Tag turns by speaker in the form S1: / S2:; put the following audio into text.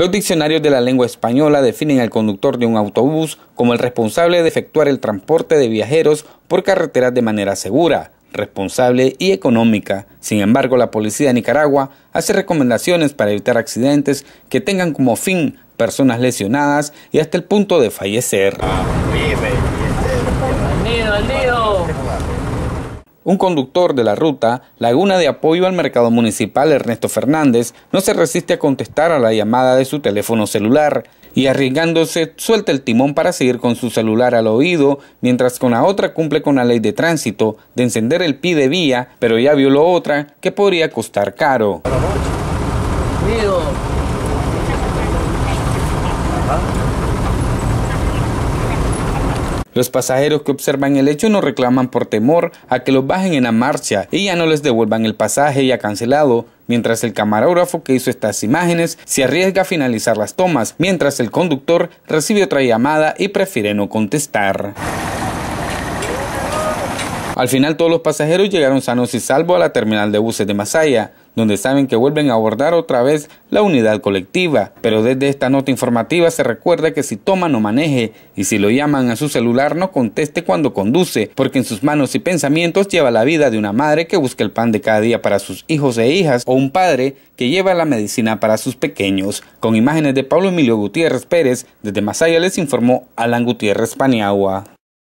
S1: Los diccionarios de la lengua española definen al conductor de un autobús como el responsable de efectuar el transporte de viajeros por carreteras de manera segura, responsable y económica. Sin embargo, la policía de Nicaragua hace recomendaciones para evitar accidentes que tengan como fin personas lesionadas y hasta el punto de fallecer. Ah,
S2: ¡Bandido,
S1: un conductor de la ruta, Laguna de Apoyo al Mercado Municipal Ernesto Fernández, no se resiste a contestar a la llamada de su teléfono celular y arriesgándose suelta el timón para seguir con su celular al oído, mientras con la otra cumple con la ley de tránsito de encender el pie de vía, pero ya violó otra que podría costar caro. Los pasajeros que observan el hecho no reclaman por temor a que los bajen en la marcha y ya no les devuelvan el pasaje ya cancelado, mientras el camarógrafo que hizo estas imágenes se arriesga a finalizar las tomas, mientras el conductor recibe otra llamada y prefiere no contestar. Al final todos los pasajeros llegaron sanos y salvos a la terminal de buses de Masaya, donde saben que vuelven a abordar otra vez la unidad colectiva. Pero desde esta nota informativa se recuerda que si toma no maneje y si lo llaman a su celular no conteste cuando conduce, porque en sus manos y pensamientos lleva la vida de una madre que busca el pan de cada día para sus hijos e hijas o un padre que lleva la medicina para sus pequeños. Con imágenes de Pablo Emilio Gutiérrez Pérez, desde Masaya les informó Alan Gutiérrez Paniagua.